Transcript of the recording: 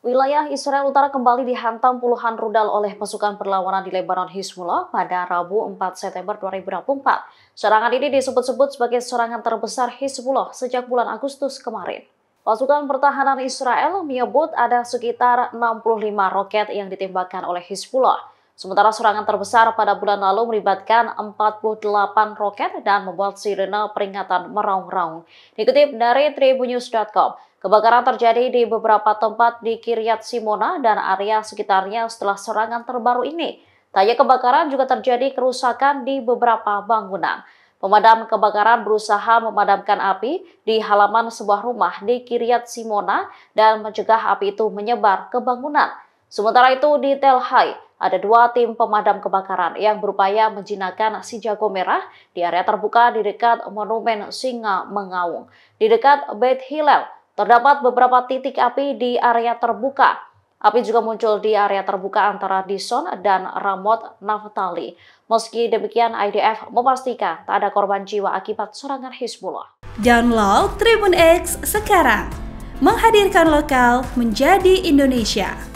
Wilayah Israel Utara kembali dihantam puluhan rudal oleh pasukan perlawanan di Lebanon Hizbullah pada Rabu 4 September 2024. Serangan ini disebut-sebut sebagai serangan terbesar Hizbullah sejak bulan Agustus kemarin. Pasukan pertahanan Israel menyebut ada sekitar 65 roket yang ditembakkan oleh Hizbullah. Sementara serangan terbesar pada bulan lalu melibatkan 48 roket dan membuat sirene peringatan meraung-raung. Dikutip dari tribunews.com, Kebakaran terjadi di beberapa tempat di Kiryat Simona dan area sekitarnya setelah serangan terbaru ini. Tanya kebakaran, juga terjadi kerusakan di beberapa bangunan. Pemadam kebakaran berusaha memadamkan api di halaman sebuah rumah di Kiryat Simona dan mencegah api itu menyebar ke bangunan. Sementara itu di Tel Hai, ada dua tim pemadam kebakaran yang berupaya menjinakkan si jago merah di area terbuka di dekat Monumen Singa Mengaung. Di dekat Beit Hillel, Terdapat beberapa titik api di area terbuka. Api juga muncul di area terbuka antara Dison dan Ramot Naftali. Meski demikian, IDF memastikan tak ada korban jiwa akibat serangan Hizbullah. Download Tribun X sekarang. Menghadirkan lokal menjadi Indonesia.